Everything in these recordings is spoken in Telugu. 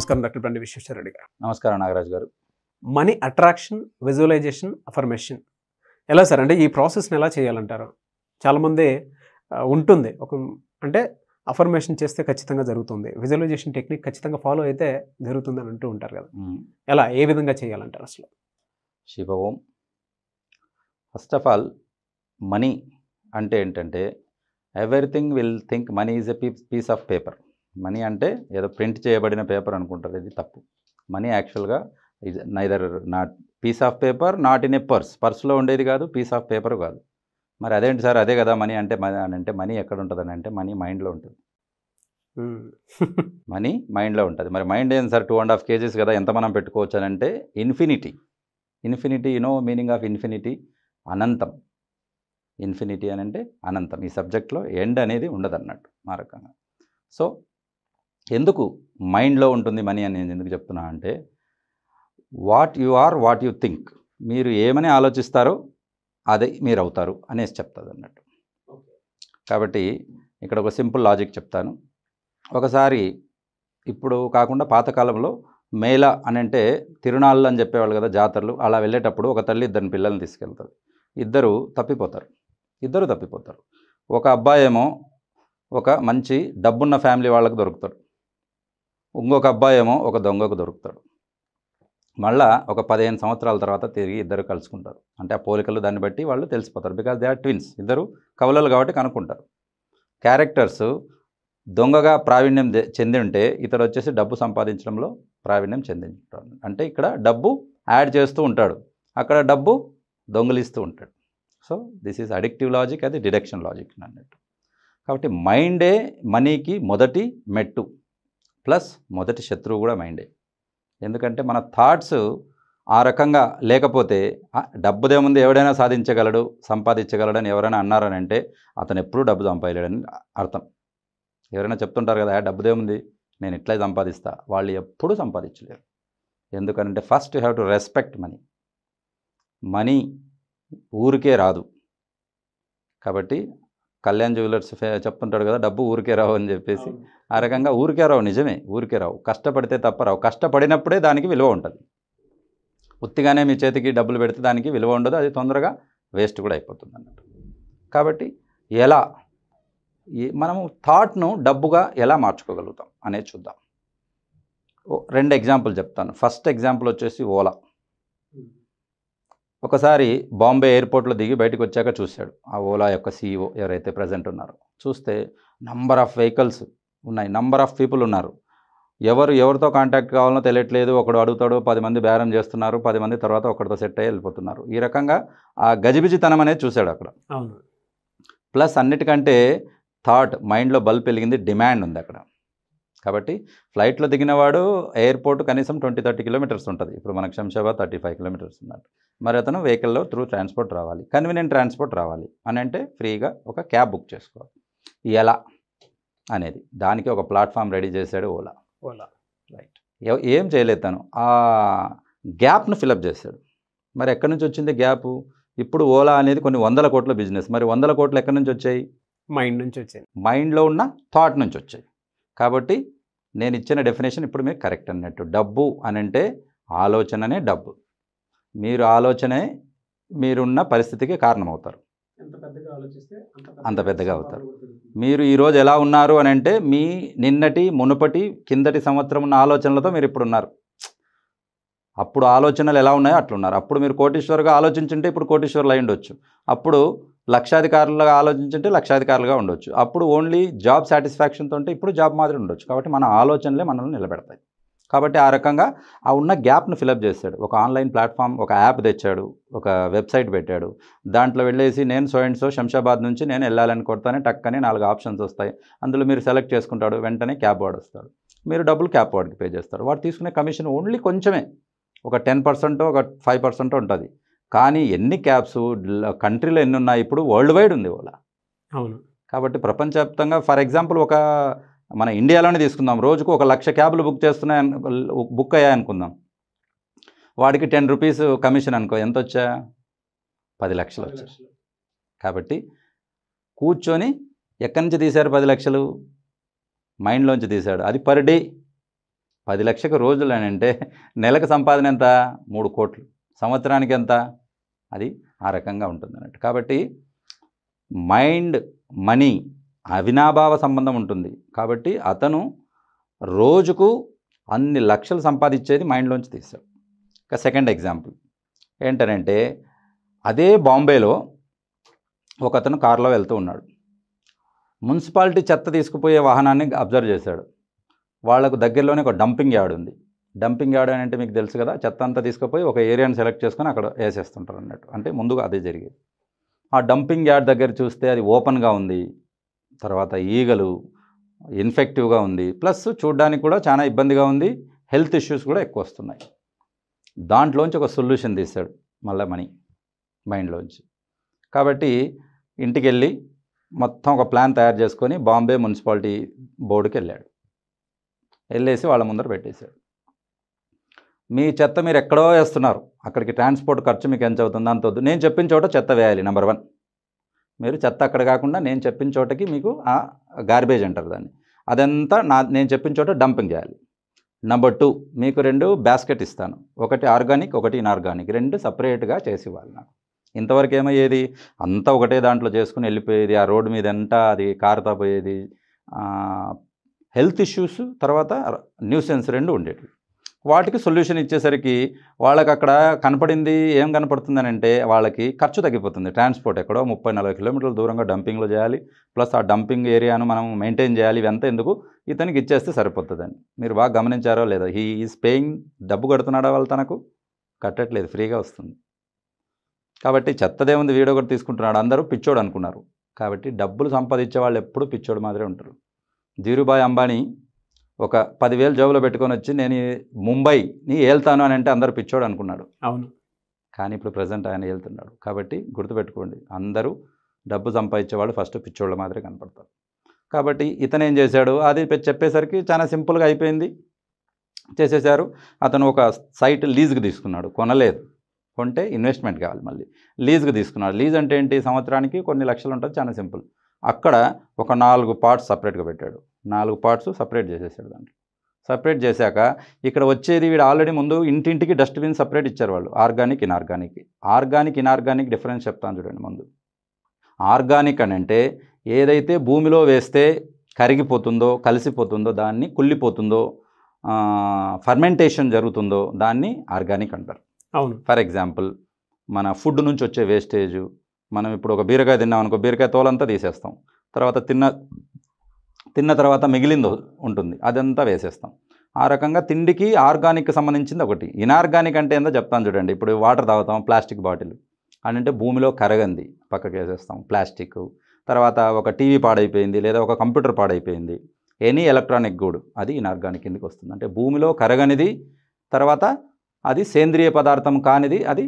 నమస్కారం డాక్టర్ విశ్వేశ్వర రెడ్డి గారు నమస్కారం నాగరాజ్ గారు మనీ అట్రాక్షన్ విజువలైజేషన్ అఫర్మేషన్ ఎలా సార్ అంటే ఈ ప్రాసెస్ని ఎలా చేయాలంటారు చాలామంది ఉంటుంది ఒక అంటే అఫర్మేషన్ చేస్తే ఖచ్చితంగా జరుగుతుంది విజువలైజేషన్ టెక్నిక్ ఖచ్చితంగా ఫాలో అయితే జరుగుతుంది అని అంటూ ఉంటారు కదా ఎలా ఏ విధంగా చేయాలంటారు అసలు Shivam first of all money అంటే ఏంటంటే everything will think money is a piece of paper money అంటే ఏదో ప్రింట్ చేయబడిన పేపర్ అనుకుంటారు ఇది తప్పు మనీ యాక్చువల్గా neither not piece of paper not in a purse పర్స్లో ఉండేది కాదు పీస్ ఆఫ్ పేపర్ కాదు మరి అదేంటి సార్ అదే కదా మనీ అంటే అని అంటే మనీ ఎక్కడ ఉంటుంది అని అంటే మనీ మైండ్లో ఉంటుంది మనీ మైండ్లో ఉంటుంది మరి మైండ్ ఏం sir two and half KGs కదా ఎంత మనం పెట్టుకోవచ్చు అని అంటే infinity infinity you know meaning of infinity అనంతం ఇన్ఫినిటీ అని అంటే అనంతం ఈ సబ్జెక్ట్లో ఎండ్ అనేది ఉండదు అన్నట్టు మా రకంగా సో ఎందుకు మైండ్లో ఉంటుంది మనీ అని నేను ఎందుకు చెప్తున్నా అంటే what you are what you think మీరు ఏమని ఆలోచిస్తారో అదే మీరు అవుతారు అనేసి చెప్తుంది అన్నట్టు కాబట్టి ఇక్కడ ఒక సింపుల్ లాజిక్ చెప్తాను ఒకసారి ఇప్పుడు కాకుండా పాతకాలంలో మేళ అని అంటే తిరునాళ్ళు అని చెప్పేవాళ్ళు కదా జాతరలు అలా వెళ్ళేటప్పుడు ఒక తల్లి ఇద్దరిని పిల్లల్ని తీసుకెళ్తుంది ఇద్దరు తప్పిపోతారు ఇద్దరు తప్పిపోతారు ఒక అబ్బాయేమో ఒక మంచి డబ్బున్న ఫ్యామిలీ వాళ్ళకు దొరుకుతాడు ఇంకొక అబ్బాయి ఏమో ఒక దొంగకు దొరుకుతాడు మళ్ళా ఒక పదిహేను సంవత్సరాల తర్వాత తిరిగి ఇద్దరు కలుసుకుంటారు అంటే ఆ పోలికలు దాన్ని బట్టి వాళ్ళు తెలిసిపోతారు బికాజ్ దే ఆర్ ట్విన్స్ ఇద్దరు కవలలు కాబట్టి కనుక్కుంటారు క్యారెక్టర్స్ దొంగగా ప్రావీణ్యం చెంది ఉంటే ఇతడు వచ్చేసి డబ్బు సంపాదించడంలో ప్రావీణ్యం చెంది అంటే ఇక్కడ డబ్బు యాడ్ చేస్తూ ఉంటాడు అక్కడ డబ్బు దొంగలిస్తూ ఉంటాడు so this is addictive logic అది డిడక్షన్ లాజిక్ అన్నట్టు కాబట్టి మైండే మనీకి మొదటి మెట్టు ప్లస్ మొదటి శత్రువు కూడా మైండే ఎందుకంటే మన థాట్స్ ఆ రకంగా లేకపోతే డబ్బుదేముంది ఎవడైనా సాధించగలడు సంపాదించగలడని ఎవరైనా అన్నారని అంటే అతను ఎప్పుడూ డబ్బు సంపాదలేడని అర్థం ఎవరైనా చెప్తుంటారు కదా డబ్బుదేముంది నేను ఇట్లా సంపాదిస్తా వాళ్ళు ఎప్పుడూ సంపాదించలేరు ఎందుకంటే first you have to respect money money ఊరికే రాదు కాబట్టి కళ్యాణ్ జ్యువెలర్స్ చెప్తుంటాడు కదా డబ్బు ఊరికే రావు అని చెప్పేసి ఆ రకంగా ఊరికే రావు నిజమే ఊరికే రావు కష్టపడితే తప్ప రావు కష్టపడినప్పుడే దానికి విలువ ఉంటుంది ఉత్తిగానే మీ చేతికి డబ్బులు పెడితే దానికి విలువ ఉండదు అది తొందరగా వేస్ట్ కూడా అయిపోతుంది అన్నట్టు కాబట్టి ఎలా మనము థాట్ను డబ్బుగా ఎలా మార్చుకోగలుగుతాం అనేది చూద్దాం రెండు ఎగ్జాంపుల్ చెప్తాను ఫస్ట్ ఎగ్జాంపుల్ వచ్చేసి ఓలా ఒకసారి బాంబే ఎయిర్పోర్ట్లో దిగి బయటకు వచ్చాక చూశాడు ఆ ఓలా యొక్క సీఈఓ e ఎవరైతే ప్రజెంట్ ఉన్నారో చూస్తే నంబర్ ఆఫ్ వెహికల్స్ ఉన్నాయి నంబర్ ఆఫ్ పీపుల్ ఉన్నారు ఎవరు ఎవరితో కాంటాక్ట్ కావాలో తెలియట్లేదు ఒకడు అడుగుతాడు పది మంది బేరం చేస్తున్నారు పది మంది తర్వాత ఒకటితో సెట్ అయ్యి వెళ్ళిపోతున్నారు ఈ రకంగా ఆ గజిబిజితనం అనేది చూశాడు అక్కడ అవును ప్లస్ అన్నిటికంటే థాట్ మైండ్లో బల్బ్ పెరిగింది డిమాండ్ ఉంది అక్కడ కాబట్టి ఫ్లైట్లో దిగినవాడు ఎయిర్పోర్ట్ కనీసం ట్వంటీ థర్టీ కిలోమీటర్స్ ఉంటుంది ఇప్పుడు మనకు శంషాబాద్ థర్టీ ఫైవ్ కిలోమీటర్స్ ఉన్నట్టు మరి అతను వెహికల్లో త్రూ ట్రాన్స్పోర్ట్ రావాలి కన్వీనియంట్ ట్రాన్స్పోర్ట్ రావాలి అని అంటే ఫ్రీగా ఒక క్యాబ్ బుక్ చేసుకోవాలి ఎలా అనేది దానికి ఒక ప్లాట్ఫామ్ రెడీ చేశాడు ఓలా ఓలా రైట్ ఏం చేయలేదు తను ఆ గ్యాప్ను ఫిలప్ చేశాడు మరి ఎక్కడి నుంచి వచ్చింది గ్యాప్ ఇప్పుడు ఓలా అనేది కొన్ని వందల కోట్ల బిజినెస్ మరి వందల కోట్లు ఎక్కడి నుంచి వచ్చాయి మైండ్ నుంచి వచ్చాయి మైండ్లో ఉన్న థాట్ నుంచి వచ్చాయి కాబట్టి నేను ఇచ్చిన డెఫినేషన్ ఇప్పుడు మీకు కరెక్ట్ అన్నట్టు డబ్బు అనంటే ఆలోచననే డబ్బు మీరు ఆలోచనే మీరున్న పరిస్థితికి కారణమవుతారు అంత పెద్దగా అవుతారు మీరు ఈరోజు ఎలా ఉన్నారు అని అంటే మీ నిన్నటి మునుపటి కిందటి సంవత్సరం ఉన్న ఆలోచనలతో మీరు ఇప్పుడు ఉన్నారు అప్పుడు ఆలోచనలు ఎలా ఉన్నాయో అట్లున్నారు అప్పుడు మీరు కోటీశ్వర్గా ఆలోచించుంటే ఇప్పుడు కోటీశ్వర్లు అయి ఉండొచ్చు అప్పుడు లక్షాధికారులుగా ఆలోచించంటే లక్షాధికారులుగా ఉండొచ్చు అప్పుడు ఓన్లీ జాబ్ సాటిస్ఫాక్షన్తో ఉంటే ఇప్పుడు జాబ్ మాత్రం ఉండొచ్చు కాబట్టి మన ఆలోచనలే మనల్ని నిలబెడతాయి కాబట్టి ఆ రకంగా ఆ ఉన్న గ్యాప్ను ఫిలప్ చేశాడు ఒక ఆన్లైన్ ప్లాట్ఫామ్ ఒక యాప్ తెచ్చాడు ఒక వెబ్సైట్ పెట్టాడు దాంట్లో వెళ్ళేసి నేను సో అండ్ సో శంషాబాద్ నుంచి నేను వెళ్ళాలని కొడతానే టక్కని నాలుగు ఆప్షన్స్ వస్తాయి అందులో మీరు సెలెక్ట్ చేసుకుంటాడు వెంటనే క్యాబ్ వాడు వస్తాడు మీరు డబ్బులు క్యాబ్ వాడికి పే చేస్తారు వాడు తీసుకునే కమిషన్ ఓన్లీ కొంచెమే ఒక టెన్ పర్సెంటో ఒక ఫైవ్ పర్సెంటో ఉంటుంది కానీ ఎన్ని క్యాబ్స్ కంట్రీలో ఎన్ని ఉన్నాయి ఇప్పుడు వరల్డ్ వైడ్ ఉంది ఇవాళ అవును కాబట్టి ప్రపంచవ్యాప్తంగా ఫర్ ఎగ్జాంపుల్ ఒక మన ఇండియాలోనే తీసుకుందాం రోజుకు ఒక లక్ష క్యాబ్లు బుక్ చేస్తున్నాయి బుక్ అయ్యాయి అనుకుందాం వాడికి టెన్ రూపీస్ కమిషన్ అనుకో ఎంత వచ్చా పది లక్షలు వచ్చా కాబట్టి కూర్చొని ఎక్కడి నుంచి తీశారు పది లక్షలు మైండ్లోంచి తీశాడు అది పర్ డే పది లక్షకు రోజులు అని అంటే నెలకు సంపాదన ఎంత మూడు కోట్లు సంవత్సరానికి ఎంత అది ఆ రకంగా ఉంటుంది అన్నట్టు కాబట్టి మైండ్ మనీ అవినాభావ సంబంధం ఉంటుంది కాబట్టి అతను రోజుకు అన్ని లక్షలు సంపాదించేది మైండ్లోంచి తీసాడు ఇక సెకండ్ ఎగ్జాంపుల్ ఏంటనంటే అదే బాంబేలో ఒక అతను కారులో వెళ్తూ ఉన్నాడు మున్సిపాలిటీ చెత్త తీసుకుపోయే వాహనాన్ని అబ్జర్వ్ చేశాడు వాళ్లకు దగ్గరలోనే ఒక డంపింగ్ యార్డ్ ఉంది డంపింగ్ యార్డ్ అని అంటే మీకు తెలుసు కదా చెత్త అంతా తీసుకుపోయి ఒక ఏరియాని సెలెక్ట్ చేసుకొని అక్కడ వేసేస్తుంటారు అన్నట్టు అంటే ముందుగా అదే జరిగేది ఆ డంపింగ్ యార్డ్ దగ్గర చూస్తే అది ఓపెన్గా ఉంది తర్వాత ఈగలు ఇన్ఫెక్టివ్గా ఉంది ప్లస్ చూడ్డానికి కూడా చాలా ఇబ్బందిగా ఉంది హెల్త్ ఇష్యూస్ కూడా ఎక్కువ వస్తున్నాయి దాంట్లోంచి ఒక సొల్యూషన్ తీశాడు మళ్ళా మనీ మైండ్లోంచి కాబట్టి ఇంటికి వెళ్ళి మొత్తం ఒక ప్లాన్ తయారు చేసుకొని బాంబే మున్సిపాలిటీ బోర్డుకి వెళ్ళాడు వెళ్ళేసి వాళ్ళ ముందర పెట్టేశాడు మీ చెత్త మీరు ఎక్కడో వేస్తున్నారు అక్కడికి ట్రాన్స్పోర్ట్ ఖర్చు మీకు ఎంత అవుతుంది అంత వద్దు నేను చెప్పిన చోట చెత్త వేయాలి నెంబర్ వన్ మీరు చెత్త అక్కడ కాకుండా నేను చెప్పిన చోటకి మీకు ఆ గార్బేజ్ అంటారు దాన్ని అదంతా నా నేను చెప్పిన చోట డంపింగ్ చేయాలి నెంబర్ టూ మీకు రెండు బాస్కెట్ ఇస్తాను ఒకటి ఆర్గానిక్ ఒకటి ఇన్ఆర్గానిక్ రెండు సపరేట్గా చేసి ఇవ్వాలి నాకు ఇంతవరకు ఏమయ్యేది అంతా ఒకటే దాంట్లో చేసుకుని వెళ్ళిపోయేది ఆ రోడ్డు మీద ఎంత అది కారుతా పోయేది హెల్త్ ఇష్యూస్ తర్వాత న్యూసెన్స్ రెండు ఉండేటివి వాటికి సొల్యూషన్ ఇచ్చేసరికి వాళ్ళకి అక్కడ కనపడింది ఏం కనపడుతుందని అంటే వాళ్ళకి ఖర్చు తగ్గిపోతుంది ట్రాన్స్పోర్ట్ ఎక్కడో ముప్పై నలభై కిలోమీటర్ల దూరంగా డంపింగ్లో చేయాలి ప్లస్ ఆ డంపింగ్ ఏరియాను మనం మెయింటైన్ చేయాలి ఇవంతా ఎందుకు ఇతనికి ఇచ్చేస్తే సరిపోతుందని మీరు బాగా గమనించారో లేదో హీ ఈజ్ పేయింగ్ డబ్బు కడుతున్నాడా వాళ్ళు తనకు కట్టట్లేదు ఫ్రీగా వస్తుంది కాబట్టి చెత్తదేముంది వీడియో కూడా తీసుకుంటున్నాడు అందరూ పిచ్చోడు అనుకున్నారు కాబట్టి డబ్బులు సంపాదించే వాళ్ళు ఎప్పుడూ పిచ్చోడు మాదిరే ఉంటారు ధీరుబాయ్ అంబానీ ఒక పదివేలు జాబులో పెట్టుకొని వచ్చి నేను ముంబైని ఏళ్తాను అని అంటే అందరు పిచ్చోడు అనుకున్నాడు అవును కానీ ఇప్పుడు ప్రజెంట్ ఆయన వెళ్తున్నాడు కాబట్టి గుర్తుపెట్టుకోండి అందరూ డబ్బు సంపాదించేవాళ్ళు ఫస్ట్ పిచ్చోళ్ళ మాదిరి కనపడతారు కాబట్టి ఇతను ఏం చేశాడు అది చెప్పేసరికి చాలా సింపుల్గా అయిపోయింది చేసేసారు అతను ఒక సైట్ లీజ్కి తీసుకున్నాడు కొనలేదు కొంటే ఇన్వెస్ట్మెంట్ కావాలి మళ్ళీ లీజ్కి తీసుకున్నాడు లీజ్ అంటే ఏంటి సంవత్సరానికి కొన్ని లక్షలు ఉంటుంది చాలా సింపుల్ అక్కడ ఒక నాలుగు పార్ట్స్ సపరేట్గా పెట్టాడు నాలుగు పార్ట్స్ సపరేట్ చేసేసాడు దాన్ని సపరేట్ చేశాక ఇక్కడ వచ్చేది వీడు ఆల్రెడీ ముందు ఇంటింటికి డస్ట్బిన్ సపరేట్ ఇచ్చారు వాళ్ళు organic inorganic organic inorganic difference చెప్తాను చూడండి ముందు ఆర్గానిక్ అని అంటే ఏదైతే భూమిలో వేస్తే కరిగిపోతుందో కలిసిపోతుందో దాన్ని కుళ్ళిపోతుందో ఫర్మెంటేషన్ జరుగుతుందో దాన్ని ఆర్గానిక్ అంటారు అవును ఫర్ ఎగ్జాంపుల్ మన ఫుడ్ నుంచి వచ్చే వేస్టేజ్ మనం ఇప్పుడు ఒక బీరకాయ తిన్నాం అనుకో బీరకాయ తోలంతా తీసేస్తాం తర్వాత తిన్న తిన్న తర్వాత మిగిలింది ఉంటుంది అదంతా వేసేస్తాం ఆ రకంగా తిండికి ఆర్గానిక్ సంబంధించింది ఒకటి ఇనార్గానిక్ అంటే ఏందో చెప్తాను చూడండి ఇప్పుడు వాటర్ తాగుతాం ప్లాస్టిక్ బాటిల్ అంటే భూమిలో కరగంది పక్కకి వేసేస్తాం ప్లాస్టిక్ తర్వాత ఒక టీవీ పాడైపోయింది లేదా ఒక కంప్యూటర్ పాడైపోయింది ఎనీ ఎలక్ట్రానిక్ గూడ్ అది ఇనార్గానిక్ ఎందుకు వస్తుంది అంటే భూమిలో కరగనిది తర్వాత అది సేంద్రియ పదార్థం కానిది అది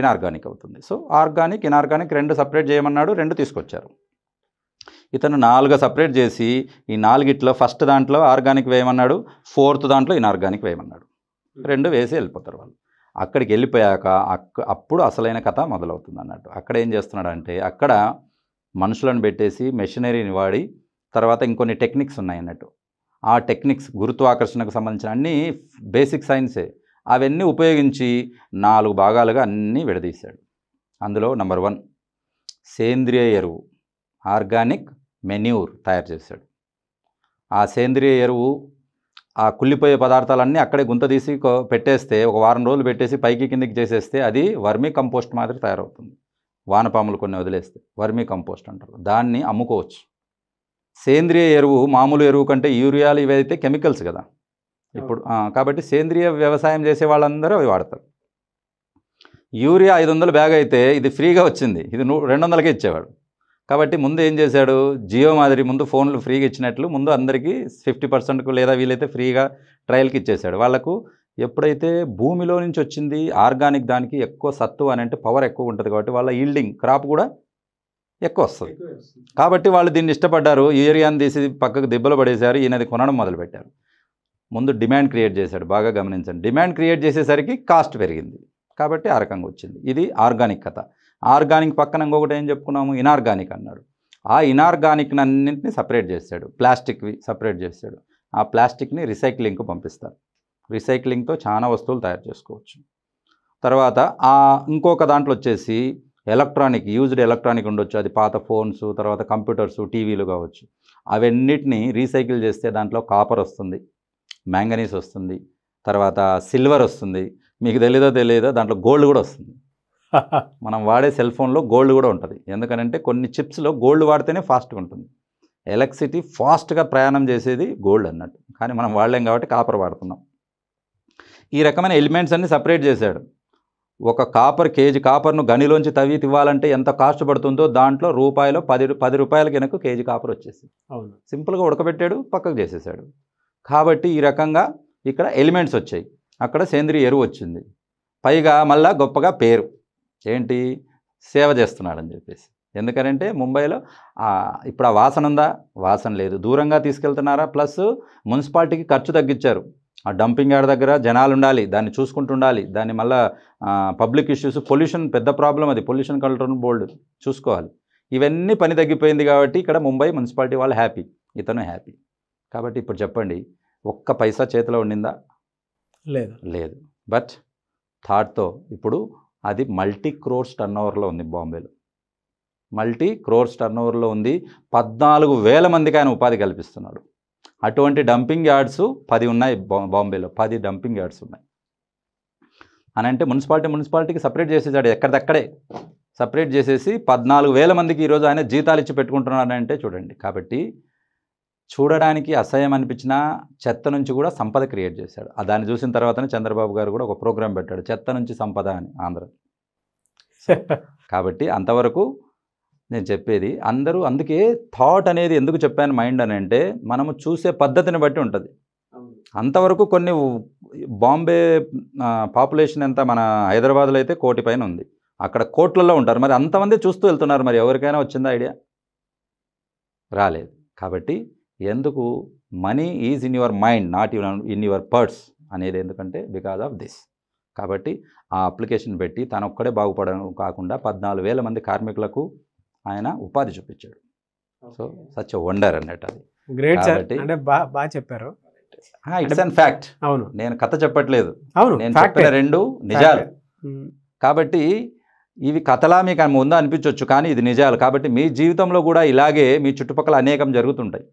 ఇనార్గానిక్ అవుతుంది సో ఆర్గానిక్ ఇనార్గానిక్ రెండు సపరేట్ చేయమన్నాడు రెండు తీసుకొచ్చారు ఇతను నాలుగు సపరేట్ చేసి ఈ నాలుగిట్లో ఫస్ట్ దాంట్లో ఆర్గానిక్ వేయమన్నాడు ఫోర్త్ దాంట్లో ఇన్ఆర్గానిక్ వేయమన్నాడు రెండు వేసి వెళ్ళిపోతారు వాళ్ళు అక్కడికి వెళ్ళిపోయాక అక్క అప్పుడు అసలైన కథ మొదలవుతుంది అన్నట్టు అక్కడ ఏం చేస్తున్నాడు అంటే అక్కడ మనుషులను పెట్టేసి మెషినరీని వాడి తర్వాత ఇంకొన్ని టెక్నిక్స్ ఉన్నాయి అన్నట్టు ఆ టెక్నిక్స్ గురుత్వాకర్షణకు సంబంధించిన అన్ని బేసిక్ సైన్సే అవన్నీ ఉపయోగించి నాలుగు భాగాలుగా అన్నీ విడదీశాడు అందులో నెంబర్ వన్ సేంద్రియ ఎరువు ఆర్గానిక్ మెన్యూర్ తయారు చేశాడు ఆ సేంద్రియ ఎరువు ఆ కుళ్ళిపోయే పదార్థాలన్నీ అక్కడే గుంత తీసి పెట్టేస్తే ఒక వారం రోజులు పెట్టేసి పైకి కిందికి చేసేస్తే అది వర్మీ కంపోస్ట్ మాదిరి తయారవుతుంది వానపాములు కొన్ని వదిలేస్తే వర్మీ కంపోస్ట్ అంటారు దాన్ని అమ్ముకోవచ్చు సేంద్రియ ఎరువు మామూలు ఎరువు కంటే యూరియాలు ఇవైతే కెమికల్స్ కదా ఇప్పుడు కాబట్టి సేంద్రియ వ్యవసాయం చేసే వాళ్ళందరూ అవి వాడతారు యూరియా ఐదు వందల బ్యాగ్ అయితే ఇది ఫ్రీగా వచ్చింది ఇది రెండు వందలకే ఇచ్చేవాడు కాబట్టి ముందు ఏం చేశాడు జియో మాదిరి ముందు ఫోన్లు ఫ్రీగా ఇచ్చినట్లు ముందు అందరికీ ఫిఫ్టీ పర్సెంట్కు లేదా వీలైతే ఫ్రీగా ట్రయల్కి ఇచ్చేశాడు వాళ్ళకు ఎప్పుడైతే భూమిలో నుంచి వచ్చింది ఆర్గానిక్ దానికి ఎక్కువ సత్తు అని అంటే పవర్ ఎక్కువ ఉంటుంది కాబట్టి వాళ్ళ ఈల్డింగ్ క్రాప్ కూడా ఎక్కువ వస్తుంది కాబట్టి వాళ్ళు దీన్ని ఇష్టపడ్డారు ఏరియాని తీసి పక్కకు దిబ్బలు పడేశారు ఈయనది కొనడం మొదలుపెట్టారు ముందు డిమాండ్ క్రియేట్ చేశాడు బాగా గమనించండి డిమాండ్ క్రియేట్ చేసేసరికి కాస్ట్ పెరిగింది కాబట్టి ఆ రకంగా వచ్చింది ఇది ఆర్గానిక్ కథ ఆర్గానిక్ పక్కన ఇంకొకటి ఏం చెప్పుకున్నాము ఇనార్గానిక్ అన్నాడు ఆ ఇనార్గానిక్ అన్నింటినీ సపరేట్ చేస్తాడు ప్లాస్టిక్వి సపరేట్ చేస్తాడు ఆ ప్లాస్టిక్ని రీసైక్లింగ్కు పంపిస్తారు రీసైక్లింగ్తో చాలా వస్తువులు తయారు చేసుకోవచ్చు తర్వాత ఆ ఇంకొక దాంట్లో వచ్చేసి ఎలక్ట్రానిక్ యూజ్డ్ ఎలక్ట్రానిక్ ఉండొచ్చు అది పాత ఫోన్స్ తర్వాత కంప్యూటర్స్ టీవీలు కావచ్చు అవన్నిటినీ రీసైకిల్ చేస్తే దాంట్లో కాపర్ వస్తుంది మ్యాంగనీస్ వస్తుంది తర్వాత సిల్వర్ వస్తుంది మీకు తెలీదో తెలియదో దాంట్లో గోల్డ్ కూడా వస్తుంది మనం వాడే సెల్ ఫోన్లో గోల్డ్ కూడా ఉంటుంది ఎందుకనంటే కొన్ని చిప్స్లో గోల్డ్ వాడితేనే ఫాస్ట్గా ఉంటుంది ఎలక్ట్రిసిటీ ఫాస్ట్గా ప్రయాణం చేసేది గోల్డ్ అన్నట్టు కానీ మనం వాడలేం కాబట్టి కాపర్ వాడుతున్నాం ఈ రకమైన ఎలిమెంట్స్ అన్ని సపరేట్ చేశాడు ఒక కాపర్ కేజీ కాపర్ను గనిలోంచి తవ్వి తివ్వాలంటే ఎంత కాస్ట్ పడుతుందో దాంట్లో రూపాయలు పది పది రూపాయల వెనక కేజీ కాపర్ వచ్చేసింది అవును సింపుల్గా ఉడకబెట్టాడు పక్కకు చేసేసాడు కాబట్టి ఈ రకంగా ఇక్కడ ఎలిమెంట్స్ వచ్చాయి అక్కడ సేంద్రియ ఎరువు వచ్చింది పైగా మళ్ళా గొప్పగా పేరు ఏంటి సేవ చేస్తున్నాడని చెప్పేసి ఎందుకనంటే ముంబైలో ఇప్పుడు ఆ వాసన ఉందా వాసన లేదు దూరంగా తీసుకెళ్తున్నారా ప్లస్ మున్సిపాలిటీకి ఖర్చు తగ్గించారు ఆ డంపింగ్ యార్డ్ దగ్గర జనాలు ఉండాలి దాన్ని చూసుకుంటుండాలి దాన్ని మళ్ళీ పబ్లిక్ ఇష్యూస్ పొల్యూషన్ పెద్ద ప్రాబ్లం అది పొల్యూషన్ కంట్రోల్ బోర్డు చూసుకోవాలి ఇవన్నీ పని తగ్గిపోయింది కాబట్టి ఇక్కడ ముంబై మున్సిపాలిటీ వాళ్ళు హ్యాపీ ఇతను హ్యాపీ కాబట్టి ఇప్పుడు చెప్పండి ఒక్క పైసా చేతిలో ఉండిందా లేదు లేదు బట్ థాట్తో ఇప్పుడు అది మల్టీ క్రోర్స్ టర్న్ ఓవర్లో ఉంది బాంబేలో మల్టీ క్రోర్స్ టర్న్ ఓవర్లో ఉంది పద్నాలుగు వేల మందికి ఆయన ఉపాధి కల్పిస్తున్నాడు అటువంటి డంపింగ్ యార్డ్స్ పది ఉన్నాయి బాంబేలో పది డంపింగ్ యార్డ్స్ ఉన్నాయి అని అంటే మున్సిపాలిటీ మున్సిపాలిటీకి సపరేట్ చేసేసాడు ఎక్కడిదక్కడే సపరేట్ చేసేసి పద్నాలుగు వేల మందికి ఈరోజు ఆయన జీతాలు ఇచ్చి పెట్టుకుంటున్నాడంటే చూడండి కాబట్టి చూడడానికి అసహ్యం అనిపించిన చెత్త నుంచి కూడా సంపద క్రియేట్ చేశాడు దాన్ని చూసిన తర్వాతనే చంద్రబాబు గారు కూడా ఒక ప్రోగ్రాం పెట్టాడు చెత్త నుంచి సంపద అని ఆంధ్ర కాబట్టి అంతవరకు నేను చెప్పేది అందరూ అందుకే థాట్ అనేది ఎందుకు చెప్పాను మైండ్ అని అంటే మనము చూసే పద్ధతిని బట్టి ఉంటుంది అంతవరకు కొన్ని బాంబే పాపులేషన్ ఎంత మన హైదరాబాద్లో అయితే కోటి పైన ఉంది అక్కడ కోట్లలో ఉంటారు మరి అంతమంది చూస్తూ వెళ్తున్నారు మరి ఎవరికైనా వచ్చిందా ఐడియా రాలేదు కాబట్టి ఎందుకు money is in your mind not in in your purse అనేది ఎందుకంటే బికాజ్ ఆఫ్ దిస్ కాబట్టి ఆ అప్లికేషన్ పెట్టి తను ఒక్కడే బాగుపడడం కాకుండా పద్నాలుగు వేల మంది కార్మికులకు ఆయన ఉపాధి చూపించాడు సో సచ్ వండర్ అన్నట్టు అది గ్రేట్ అంటే బాగా చెప్పారు ఇట్స్ అండ్ ఫ్యాక్ట్ అవును నేను కథ చెప్పట్లేదు అవును నేను చెప్పిన రెండు నిజాలు కాబట్టి ఇవి కథలా మీకు ముందు అనిపించవచ్చు కానీ ఇది నిజాలు కాబట్టి మీ జీవితంలో కూడా ఇలాగే మీ చుట్టుపక్కల అనేకం జరుగుతుంటాయి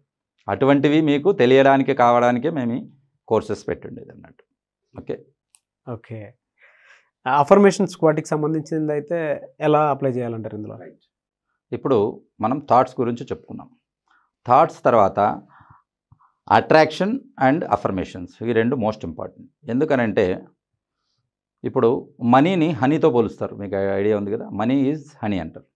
అటువంటివి మీకు తెలియడానికి కావడానికే మేము కోర్సెస్ పెట్టుండేది అన్నట్టు ఓకే ఓకే అఫర్మేషన్ వాటికి సంబంధించింది అయితే ఎలా అప్లై చేయాలంటారు ఇందులో ఇప్పుడు మనం థాట్స్ గురించి చెప్పుకున్నాం థాట్స్ తర్వాత అట్రాక్షన్ అండ్ అఫర్మేషన్స్ ఇవి రెండు మోస్ట్ ఇంపార్టెంట్ ఎందుకనంటే ఇప్పుడు మనీని హనీతో పోలుస్తారు మీకు ఐడియా ఉంది కదా మనీ ఈజ్ హనీ అంటారు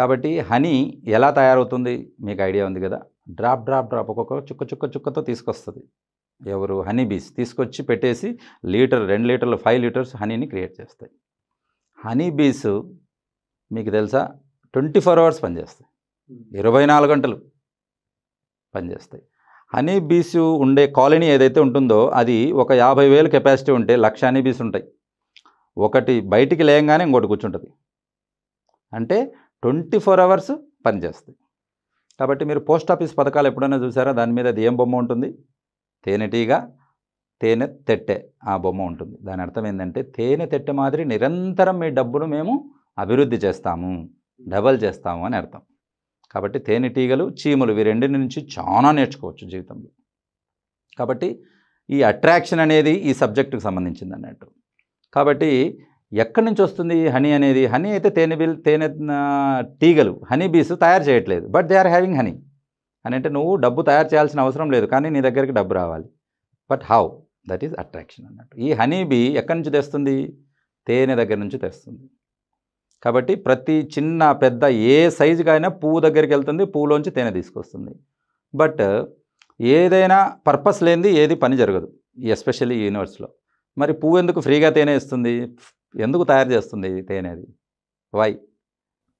కాబట్టి హనీ ఎలా తయారవుతుంది మీకు ఐడియా ఉంది కదా డ్రాప్ డ్రాప్ డ్రాప్ ఒక్కొక్క చుక్క చుక్క చుక్కతో తీసుకొస్తుంది ఎవరు హనీ బీస్ తీసుకొచ్చి పెట్టేసి లీటర్ రెండు లీటర్లు ఫైవ్ లీటర్స్ హనీని క్రియేట్ చేస్తాయి హనీ బీస్ మీకు తెలుసా ట్వంటీ ఫోర్ అవర్స్ పనిచేస్తాయి hmm. ఇరవై నాలుగు గంటలు పనిచేస్తాయి హనీ బీస్ ఉండే కాలనీ ఏదైతే ఉంటుందో అది ఒక యాభై వేలు కెపాసిటీ ఉంటే లక్ష హనీ బీస్ ఉంటాయి ఒకటి బయటికి లేయంగానే ఇంకోటి కూర్చుంటుంది అంటే ట్వంటీ ఫోర్ అవర్స్ పనిచేస్తాయి కాబట్టి మీరు పోస్ట్ ఆఫీస్ పథకాలు ఎప్పుడైనా చూసారా దాని మీద అది ఏం బొమ్మ ఉంటుంది తేనెటీగా తేనె తెట్టె ఆ బొమ్మ ఉంటుంది దాని అర్థం ఏంటంటే తేనె తెట్టె మాదిరి నిరంతరం మీ డబ్బును మేము అభివృద్ధి చేస్తాము డబల్ చేస్తాము అని అర్థం కాబట్టి తేనెటీగలు చీమలు ఇవి రెండు నుంచి చాలా నేర్చుకోవచ్చు జీవితంలో కాబట్టి ఈ అట్రాక్షన్ అనేది ఈ సబ్జెక్టుకు సంబంధించింది అన్నట్టు కాబట్టి ఎక్కడి నుంచి వస్తుంది హనీ అనేది హనీ అయితే తేనె బిల్ తేనె తీగలు హనీ బీస్ తయారు చేయట్లేదు but they are having honey అని అంటే నువ్వు డబ్బు తయారు చేయాల్సిన అవసరం లేదు కానీ నీ దగ్గరికి డబ్బు రావాలి but how that is attraction అన్నట్టు ఈ హనీ బీ ఎక్కడి నుంచి తెస్తుంది తేనె దగ్గర నుంచి తెస్తుంది కాబట్టి ప్రతి చిన్న పెద్ద ఏ సైజుగా అయినా పువ్వు దగ్గరికి వెళ్తుంది పువ్వులోంచి తేనె తీసుకొస్తుంది బట్ ఏదైనా పర్పస్ లేనిది ఏది పని జరగదు ఎస్పెషల్లీ యూనివర్స్లో మరి పువ్వు ఎందుకు ఫ్రీగా తేనె ఇస్తుంది ఎందుకు తయారు చేస్తుంది తేనె అది వై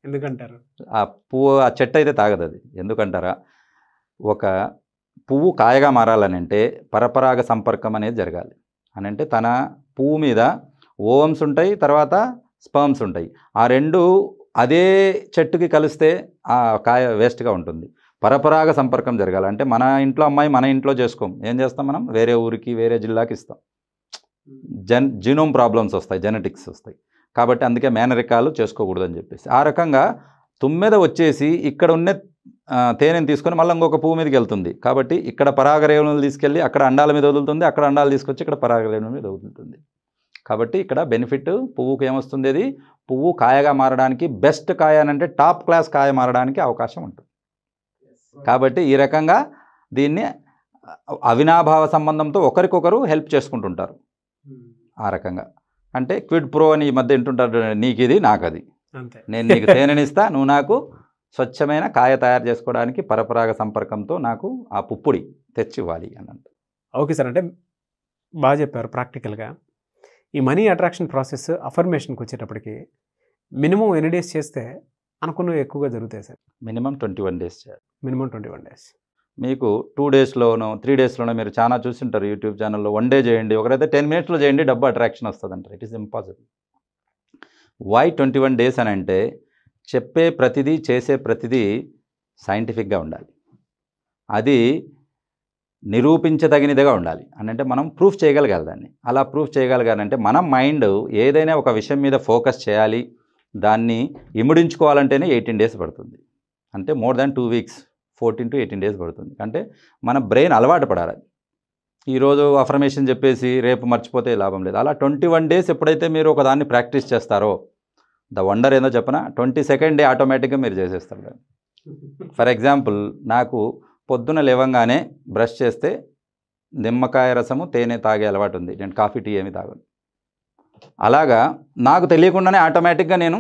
ఎందుకంటారు ఆ పువ్వు ఆ చెట్టు అయితే తాగదు అది ఎందుకంటారా ఒక పువ్వు కాయగా మారాలని అంటే పరపరాగ సంపర్కం అనేది జరగాలి అని అంటే తన పువ్వు మీద ఓమ్స్ ఉంటాయి తర్వాత స్పర్మ్స్ ఉంటాయి ఆ రెండు అదే చెట్టుకి కలిస్తే ఆ కాయ వేస్ట్గా ఉంటుంది పరపరాగ సంపర్కం జరగాలి అంటే మన ఇంట్లో అమ్మాయి మన ఇంట్లో చేసుకోం ఏం చేస్తాం మనం వేరే ఊరికి వేరే జిల్లాకి ఇస్తాం జన్ జీనోమ్ ప్రాబ్లమ్స్ వస్తాయి జెనెటిక్స్ వస్తాయి కాబట్టి అందుకే మేనరికాలు చేసుకోకూడదని చెప్పేసి ఆ రకంగా తుమ్మీద వచ్చేసి ఇక్కడ ఉన్న తేనెని తీసుకొని మళ్ళీ ఇంకొక పువ్వు మీదకి వెళ్తుంది కాబట్టి ఇక్కడ పరాగరేవులను తీసుకెళ్ళి అక్కడ అండాల మీద వదులుతుంది అక్కడ అండాలు తీసుకొచ్చి ఇక్కడ పరాగరేవుల మీద వదులుతుంది కాబట్టి ఇక్కడ బెనిఫిట్ పువ్వుకు ఏమొస్తుంది అది పువ్వు కాయగా మారడానికి బెస్ట్ కాయ అంటే టాప్ క్లాస్ కాయ మారడానికి అవకాశం ఉంటుంది కాబట్టి ఈ రకంగా దీన్ని అవినాభావ సంబంధంతో ఒకరికొకరు హెల్ప్ చేసుకుంటుంటారు ఆ రకంగా అంటే క్విడ్ ప్రో అని ఈ మధ్య ఇంటుంటారు నీకు ఇది నాకు అది నేను నీకు తేనెనిస్తా నువ్వు నాకు స్వచ్ఛమైన కాయ తయారు చేసుకోవడానికి పరపరాగ సంపర్కంతో నాకు ఆ పుప్పుడి తెచ్చి ఇవ్వాలి అని అంట ఓకే సార్ అంటే బాగా చెప్పారు ప్రాక్టికల్గా ఈ మనీ అట్రాక్షన్ ప్రాసెస్ అఫర్మేషన్కి వచ్చేటప్పటికి మినిమం ఎన్ని డేస్ చేస్తే అనుకున్నవి ఎక్కువగా జరుగుతాయి sir minimum twenty one days minimum twenty one days మీకు టూ డేస్లోనో త్రీ డేస్లోనో మీరు చాలా చూసింటారు యూట్యూబ్ ఛానల్లో వన్ డే చేయండి ఒకరైతే టెన్ మినిట్స్లో చేయండి డబ్బు అట్రాక్షన్ వస్తుంది అంటారు it is impossible why twenty one days అని అంటే చెప్పే ప్రతిదీ చేసే ప్రతిదీ సైంటిఫిక్గా ఉండాలి అది నిరూపించదగినదిగా ఉండాలి అని అంటే మనం ప్రూఫ్ చేయగలగాలి దాన్ని అలా ప్రూఫ్ అంటే మన మైండ్ ఏదైనా ఒక విషయం మీద ఫోకస్ చేయాలి దాన్ని ఇముడించుకోవాలంటేనే ఎయిటీన్ డేస్ పడుతుంది అంటే more than two weeks fourteen to eighteen days పడుతుంది అంటే మన బ్రెయిన్ అలవాటు పడాలి ఈరోజు అఫర్మేషన్ చెప్పేసి రేపు మర్చిపోతే లాభం లేదు అలా ట్వంటీ వన్ డేస్ ఎప్పుడైతే మీరు ఒకదాన్ని ప్రాక్టీస్ చేస్తారో ద వండర్ ఏందో చెప్పిన ట్వంటీ సెకండ్ డే ఆటోమేటిక్గా మీరు చేసేస్తారు ఫర్ ఎగ్జాంపుల్ నాకు పొద్దున లేవంగానే బ్రష్ చేస్తే నిమ్మకాయ రసము తేనె తాగే అలవాటు ఉంది నేను కాఫీ టీ ఏమి తాగను అలాగా నాకు తెలియకుండానే ఆటోమేటిక్గా నేను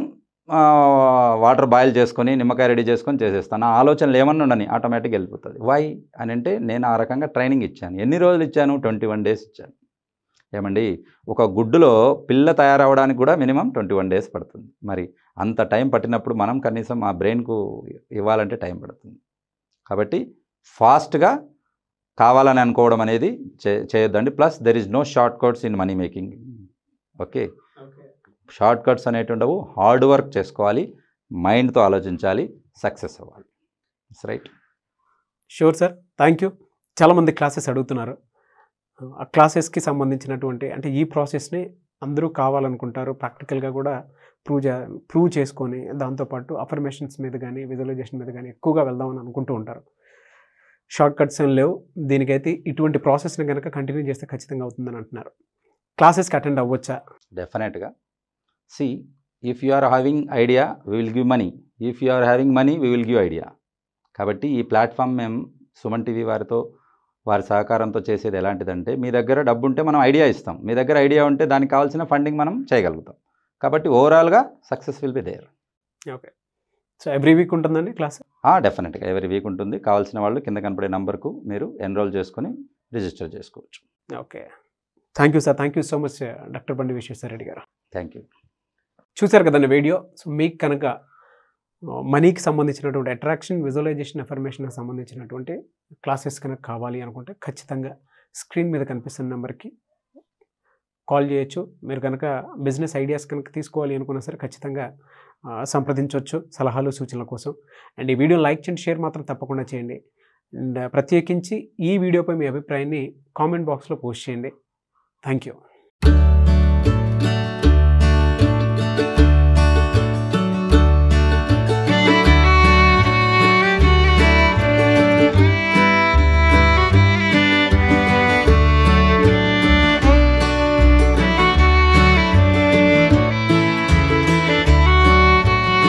వాటర్ బాయిల్ చేసుకొని నిమ్మకాయ రెడీ చేసుకొని చేసేస్తాను ఆ ఆలోచనలు ఏమన్నా ఉండని ఆటోమేటిక్గా వెళ్ళిపోతుంది వై అని అంటే నేను ఆ రకంగా ట్రైనింగ్ ఇచ్చాను ఎన్ని రోజులు ఇచ్చాను ట్వంటీ వన్ డేస్ ఇచ్చాను ఏమండి ఒక గుడ్డులో పిల్ల తయారవడానికి కూడా మినిమం ట్వంటీ వన్ డేస్ పడుతుంది మరి అంత టైం పట్టినప్పుడు మనం కనీసం ఆ బ్రెయిన్కు ఇవ్వాలంటే టైం పడుతుంది కాబట్టి ఫాస్ట్గా కావాలని అనుకోవడం అనేది చే చేయొద్దండి plus there is no short cuts in money making okay short cuts ఉండవు హార్డ్ వర్క్ చేసుకోవాలి మైండ్తో ఆలోచించాలి సక్సెస్ అవ్వాలి right sure sir thank you చాలామంది క్లాసెస్ అడుగుతున్నారు ఆ క్లాసెస్కి సంబంధించినటువంటి అంటే ఈ ప్రాసెస్ని అందరూ కావాలనుకుంటారు ప్రాక్టికల్గా కూడా ప్రూవ్ చే ప్రూవ్ చేసుకొని దాంతోపాటు అఫర్మేషన్స్ మీద కానీ విజువలైజేషన్ మీద కానీ ఎక్కువగా వెళ్దామని అనుకుంటూ ఉంటారు షార్ట్ కట్స్ ఏం లేవు దీనికైతే ఇటువంటి ప్రాసెస్ని కనుక కంటిన్యూ చేస్తే ఖచ్చితంగా అవుతుందని అంటున్నారు క్లాసెస్కి అటెండ్ అవ్వచ్చా డెఫినెట్గా see if you are having idea we will give money if you are having money we will give idea కాబట్టి ఈ ప్లాట్ఫామ్ మేము సుమన్ టీవీ వారితో వారి సహకారంతో చేసేది ఎలాంటిదంటే మీ దగ్గర డబ్బు ఉంటే మనం ఐడియా ఇస్తాం మీ దగ్గర ఐడియా ఉంటే దానికి కావాల్సిన ఫండింగ్ మనం చేయగలుగుతాం కాబట్టి ఓవరాల్గా success will be there okay so every week ఉంటుందండి క్లాస్ డెఫినెట్గా ఎవ్రీ వీక్ ఉంటుంది కావాల్సిన వాళ్ళు కింద కనపడే నెంబర్కు మీరు ఎన్రోల్ చేసుకుని రిజిస్టర్ చేసుకోవచ్చు okay thank you sir thank you so much doctor Bandi Vishweshwar Reddy గారు థ్యాంక్ యూ చూశారు కదండి వీడియో సో మీకు కనుక మనీకి సంబంధించినటువంటి అట్రాక్షన్ విజువలైజేషన్ అఫర్మేషన్కి సంబంధించినటువంటి క్లాసెస్ కనుక కావాలి అనుకుంటే ఖచ్చితంగా స్క్రీన్ మీద కనిపిస్తున్న నెంబర్కి కాల్ చేయొచ్చు మీరు కనుక బిజినెస్ ఐడియాస్ కనుక తీసుకోవాలి అనుకున్నా సరే ఖచ్చితంగా సంప్రదించవచ్చు సలహాలు సూచనల కోసం అండ్ ఈ వీడియో లైక్ చేయండి షేర్ మాత్రం తప్పకుండా చేయండి అండ్ ప్రత్యేకించి ఈ వీడియోపై మీ అభిప్రాయాన్ని కామెంట్ బాక్స్లో పోస్ట్ చేయండి థ్యాంక్ యూ